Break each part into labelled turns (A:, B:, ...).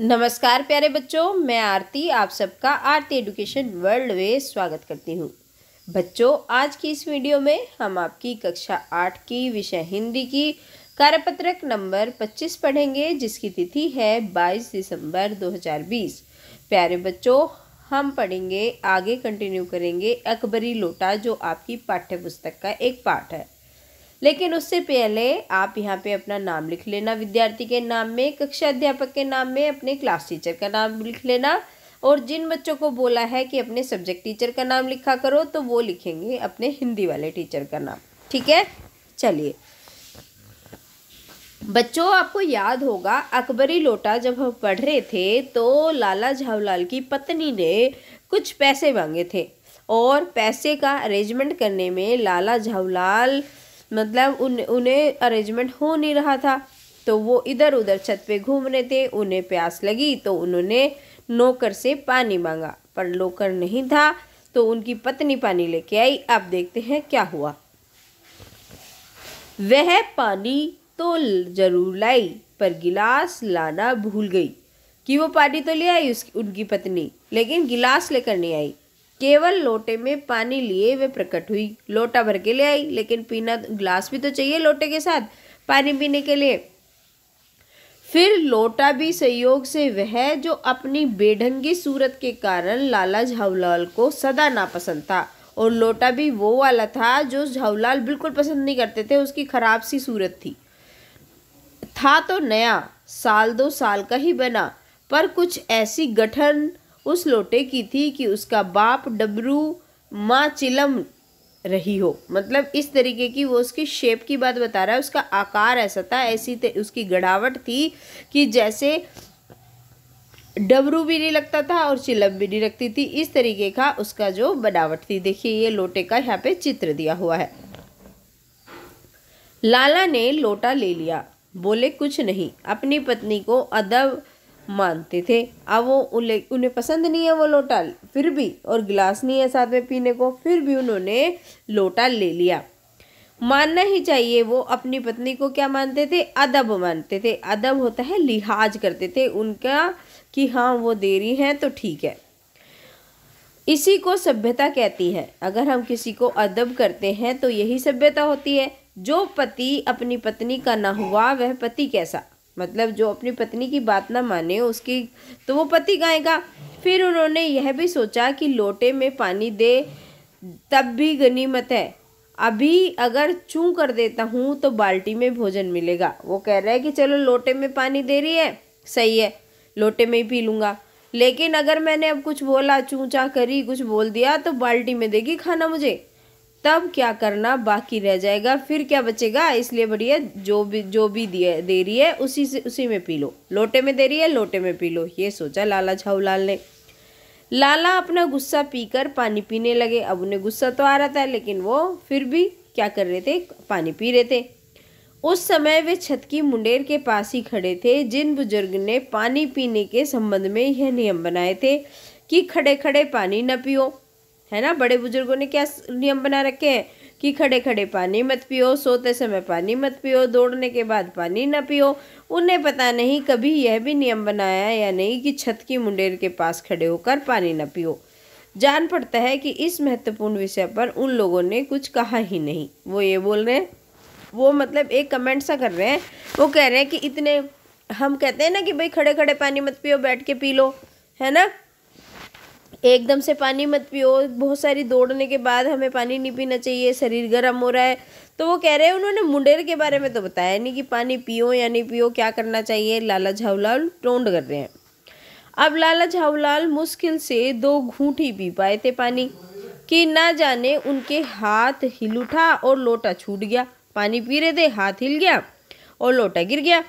A: नमस्कार प्यारे बच्चों मैं आरती आप सबका आरती एडुकेशन वर्ल्ड में स्वागत करती हूँ बच्चों आज की इस वीडियो में हम आपकी कक्षा आठ की विषय हिंदी की कार्यपत्रक नंबर पच्चीस पढ़ेंगे जिसकी तिथि है बाईस दिसंबर दो हज़ार बीस प्यारे बच्चों हम पढ़ेंगे आगे कंटिन्यू करेंगे अकबरी लोटा जो आपकी पाठ्य पुस्तक का एक पाठ है लेकिन उससे पहले आप यहाँ पे अपना नाम लिख लेना विद्यार्थी के नाम में कक्षा अध्यापक के नाम में अपने क्लास टीचर का नाम लिख लेना और जिन बच्चों को बोला है कि अपने सब्जेक्ट टीचर का नाम लिखा करो तो वो लिखेंगे अपने हिंदी वाले टीचर का नाम ठीक है चलिए बच्चों आपको याद होगा अकबरी लोटा जब हम पढ़ रहे थे तो लाला झावलाल की पत्नी ने कुछ पैसे मांगे थे और पैसे का अरेंजमेंट करने में लाला झावलाल मतलब उन उन्हें अरेंजमेंट हो नहीं रहा था तो वो इधर उधर छत पे घूम रहे थे उन्हें प्यास लगी तो उन्होंने नौकर से पानी मांगा पर नौकर नहीं था तो उनकी पत्नी पानी लेके आई अब देखते हैं क्या हुआ वह पानी तो जरूर लाई पर गिलास लाना भूल गई कि वो पानी तो ले आई उसकी उनकी पत्नी लेकिन गिलास लेकर नहीं आई केवल लोटे में पानी लिए वे प्रकट हुई लोटा भर के ले आई लेकिन पीना ग्लास भी तो चाहिए लोटे के साथ पानी पीने के लिए फिर लोटा भी सहयोग से वह जो अपनी बेढंगी सूरत के कारण लाला झावलाल को सदा नापसंद था और लोटा भी वो वाला था जो झावलाल बिल्कुल पसंद नहीं करते थे उसकी खराब सी सूरत थी था तो नया साल दो साल का ही बना पर कुछ ऐसी गठन उस लोटे की थी कि उसका बाप डबरू माँ चिलम रही हो मतलब इस तरीके की वो उसकी शेप की बात बता रहा है उसका आकार ऐसा था ऐसी उसकी गड़ावट थी कि जैसे डबरू भी नहीं लगता था और चिलम भी नहीं लगती थी इस तरीके का उसका जो बनावट थी देखिए ये लोटे का यहाँ पे चित्र दिया हुआ है लाला ने लोटा ले लिया बोले कुछ नहीं अपनी पत्नी को अदब मानते थे अब वो उन्हें पसंद नहीं है वो लोटा फिर भी और गिलास नहीं है साथ में पीने को फिर भी उन्होंने लोटा ले लिया मानना ही चाहिए वो अपनी पत्नी को क्या मानते थे अदब मानते थे अदब होता है लिहाज करते थे उनका कि हाँ वो देरी है तो ठीक है इसी को सभ्यता कहती है अगर हम किसी को अदब करते हैं तो यही सभ्यता होती है जो पति अपनी पत्नी का ना हुआ वह पति कैसा मतलब जो अपनी पत्नी की बात ना माने उसकी तो वो पति गाएगा फिर उन्होंने यह भी सोचा कि लोटे में पानी दे तब भी गनीमत है अभी अगर चू कर देता हूँ तो बाल्टी में भोजन मिलेगा वो कह रहा है कि चलो लोटे में पानी दे रही है सही है लोटे में ही पी लूँगा लेकिन अगर मैंने अब कुछ बोला चूँचा करी कुछ बोल दिया तो बाल्टी में देगी खाना मुझे तब क्या करना बाकी रह जाएगा फिर क्या बचेगा इसलिए बढ़िया जो भी जो भी दिए दे रही है उसी से उसी में पी लो लोटे में दे रही है लोटे में पी लो ये सोचा लाला छाऊलाल ने लाला अपना गुस्सा पीकर पानी पीने लगे अब उन्हें गुस्सा तो आ रहा था लेकिन वो फिर भी क्या कर रहे थे पानी पी रहे थे उस समय वे छत की मुंडेर के पास ही खड़े थे जिन बुजुर्ग ने पानी पीने के संबंध में यह नियम बनाए थे कि खड़े खड़े पानी न पियो है ना बड़े बुजुर्गों ने क्या नियम बना रखे हैं कि खड़े खड़े पानी मत पियो सोते समय पानी मत पियो दौड़ने के बाद पानी ना पियो उन्हें पता नहीं कभी यह भी नियम बनाया या नहीं कि छत की मुंडेर के पास खड़े होकर पानी न पियो जान पड़ता है कि इस महत्वपूर्ण विषय पर उन लोगों ने कुछ कहा ही नहीं वो ये बोल रहे हैं वो मतलब एक कमेंट सा कर रहे हैं वो कह रहे हैं कि इतने हम कहते हैं ना कि भाई खड़े खड़े पानी मत पियो बैठ के पी लो है ना एकदम से पानी मत पियो बहुत सारी दौड़ने के बाद हमें पानी नहीं पीना चाहिए शरीर गर्म हो रहा है तो वो कह रहे हैं उन्होंने मुंडेर के बारे में तो बताया नहीं कि पानी पियो या नहीं पियो क्या करना चाहिए लाला झावलाल टोंड कर रहे हैं अब लाला झावलाल मुश्किल से दो घूट ही पी पाए थे पानी कि ना जाने उनके हाथ हिल उठा और लोटा छूट गया पानी पी रहे थे हाथ हिल गया और लोटा गिर गया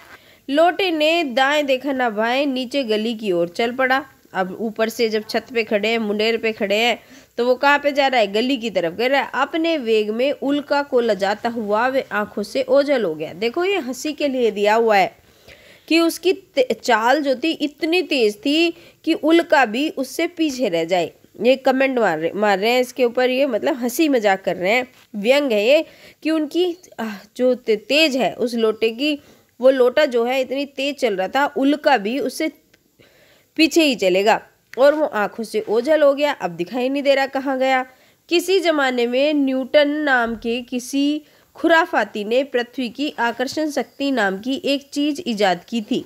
A: लोटे ने दाएं देखा ना भाएं नीचे गली की ओर चल पड़ा अब ऊपर से जब छत पे खड़े हैं मुंडेर पे खड़े हैं तो वो कहाँ पे जा रहा है गली की तरफ कह रहा है अपने वेग में उल्का को लजाता हुआ वे आंखों से ओझल हो गया देखो ये हंसी के लिए दिया हुआ है कि उसकी चाल जो थी इतनी तेज थी कि उल्का भी उससे पीछे रह जाए ये कमेंट मार रहे मार रहे हैं इसके ऊपर ये मतलब हंसी मजाक कर रहे हैं व्यंग है ये कि उनकी जो तेज है उस लोटे की वो लोटा जो है इतनी तेज चल रहा था उल्का भी उससे पीछे ही चलेगा और वो आंखों से ओझल हो गया अब दिखाई नहीं दे रहा कहाँ गया किसी जमाने में न्यूटन नाम के किसी खुराफाती ने पृथ्वी की आकर्षण शक्ति नाम की एक चीज़ ईजाद की थी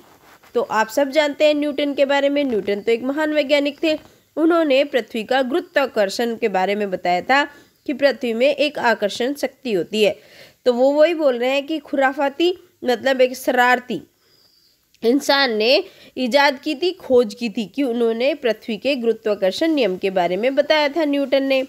A: तो आप सब जानते हैं न्यूटन के बारे में न्यूटन तो एक महान वैज्ञानिक थे उन्होंने पृथ्वी का गुरुत्वाकर्षण के बारे में बताया था कि पृथ्वी में एक आकर्षण शक्ति होती है तो वो वही बोल रहे हैं कि खुराफाती मतलब एक शरारती इंसान ने ईजाद की थी खोज की थी कि उन्होंने पृथ्वी के गुरुत्वाकर्षण नियम के बारे में बताया था न्यूटन ने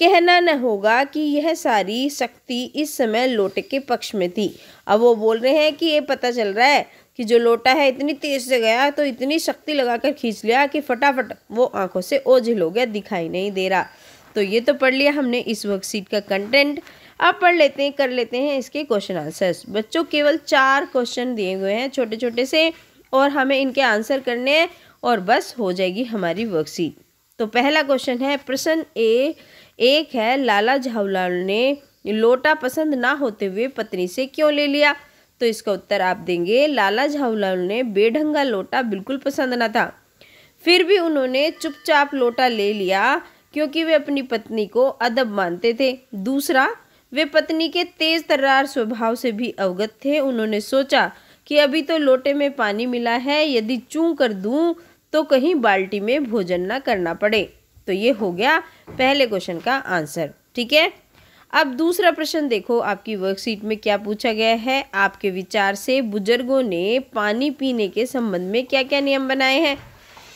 A: कहना न होगा कि यह सारी शक्ति इस समय लोटे के पक्ष में थी अब वो बोल रहे हैं कि ये पता चल रहा है कि जो लोटा है इतनी तेज़ से गया तो इतनी शक्ति लगाकर खींच लिया कि फटाफट वो आंखों से ओझल हो गया दिखाई नहीं दे रहा तो ये तो पढ़ लिया हमने इस वर्कशीट का कंटेंट अब पढ़ लेते हैं कर लेते हैं इसके क्वेश्चन आंसर्स बच्चों केवल चार क्वेश्चन दिए हुए हैं छोटे छोटे से और हमें इनके आंसर करने हैं और बस हो जाएगी हमारी वर्कशीट तो पहला क्वेश्चन है प्रश्न ए एक है लाला जवाहरलाल ने लोटा पसंद ना होते हुए पत्नी से क्यों ले लिया तो इसका उत्तर आप देंगे लाला जवाहरलाल ने बेढंगा लोटा बिल्कुल पसंद ना था फिर भी उन्होंने चुपचाप लोटा ले लिया क्योंकि वे अपनी पत्नी को अदब मानते थे दूसरा वे पत्नी के तेज तर्रार स्वभाव से भी अवगत थे उन्होंने सोचा कि अभी तो लोटे में पानी मिला है यदि चूं कर दूं तो कहीं बाल्टी में भोजन ना करना पड़े तो ये हो गया पहले क्वेश्चन का आंसर ठीक है अब दूसरा प्रश्न देखो आपकी वर्कशीट में क्या पूछा गया है आपके विचार से बुजुर्गों ने पानी पीने के संबंध में क्या क्या नियम बनाए हैं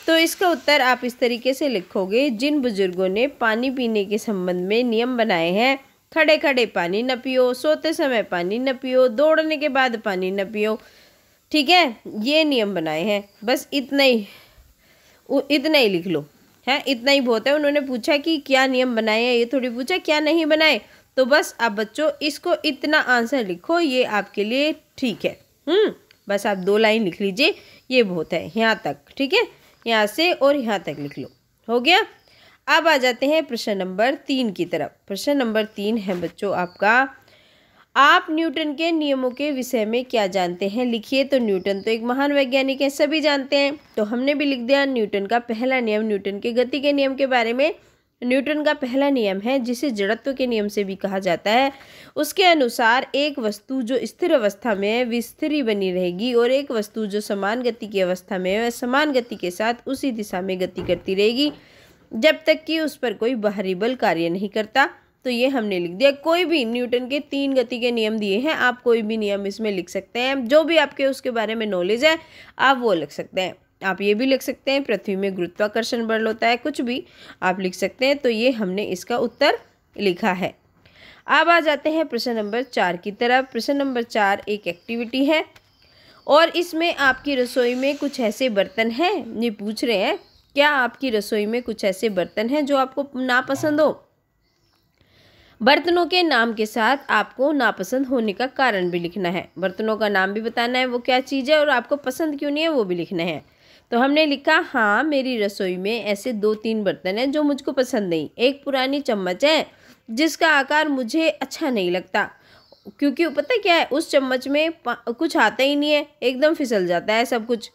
A: तो इसका उत्तर आप इस तरीके से लिखोगे जिन बुजुर्गों ने पानी पीने के संबंध में नियम बनाए हैं खड़े खड़े पानी न पियो सोते समय पानी न पियो दौड़ने के बाद पानी न पियो ठीक है ये नियम बनाए हैं बस इतना ही इतना ही लिख लो है इतना ही बहुत है उन्होंने पूछा कि क्या नियम बनाए हैं ये थोड़ी पूछा क्या नहीं बनाए तो बस आप बच्चों इसको इतना आंसर लिखो ये आपके लिए ठीक है हम्म बस आप दो लाइन लिख लीजिए ये बहुत है यहाँ तक ठीक है यहाँ से और यहाँ तक लिख लो हो गया अब आ जाते हैं प्रश्न नंबर तीन की तरफ प्रश्न नंबर तीन है बच्चों आपका आप न्यूटन के नियमों के विषय में क्या जानते हैं लिखिए तो न्यूटन तो एक महान वैज्ञानिक है सभी जानते हैं तो हमने भी लिख दिया न्यूटन का पहला नियम न्यूटन के गति के नियम के बारे में न्यूटन का पहला नियम है जिसे जड़त्व के नियम से भी कहा जाता है उसके अनुसार एक वस्तु जो स्थिर अवस्था में है विस्थिरी बनी रहेगी और एक वस्तु जो समान गति की अवस्था में है समान गति के साथ उसी दिशा में गति करती रहेगी जब तक कि उस पर कोई बाहरी बल कार्य नहीं करता तो ये हमने लिख दिया कोई भी न्यूटन के तीन गति के नियम दिए हैं आप कोई भी नियम इसमें लिख सकते हैं जो भी आपके उसके बारे में नॉलेज है आप वो लिख सकते हैं आप ये भी लिख सकते हैं पृथ्वी में गुरुत्वाकर्षण बल होता है कुछ भी आप लिख सकते हैं तो ये हमने इसका उत्तर लिखा है अब आ जाते हैं प्रश्न नंबर चार की तरफ प्रश्न नंबर चार एक एक्टिविटी है और इसमें आपकी रसोई में कुछ ऐसे बर्तन हैं ये पूछ रहे हैं क्या आपकी रसोई में कुछ ऐसे बर्तन हैं जो आपको नापसंद हो बर्तनों के नाम के साथ आपको नापसंद होने का कारण भी लिखना है बर्तनों का नाम भी बताना है वो क्या चीज़ है और आपको पसंद क्यों नहीं है वो भी लिखना है तो हमने लिखा हाँ मेरी रसोई में ऐसे दो तीन बर्तन हैं जो मुझको पसंद नहीं एक पुरानी चम्मच है जिसका आकार मुझे अच्छा नहीं लगता क्योंकि पता क्या है उस चम्मच में कुछ आता ही नहीं है एकदम फिसल जाता है सब कुछ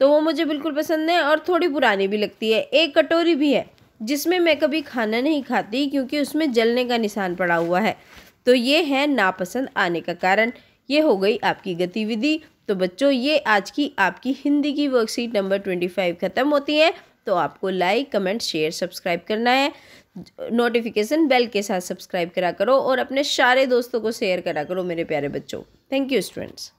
A: तो वो मुझे बिल्कुल पसंद है और थोड़ी पुरानी भी लगती है एक कटोरी भी है जिसमें मैं कभी खाना नहीं खाती क्योंकि उसमें जलने का निशान पड़ा हुआ है तो ये है नापसंद आने का कारण ये हो गई आपकी गतिविधि तो बच्चों ये आज की आपकी हिंदी की वर्कशीट नंबर ट्वेंटी फाइव ख़त्म होती है तो आपको लाइक कमेंट शेयर सब्सक्राइब करना है नोटिफिकेशन बेल के साथ सब्सक्राइब करा करो और अपने सारे दोस्तों को शेयर करा करो मेरे प्यारे बच्चों थैंक यू स्टूडेंट्स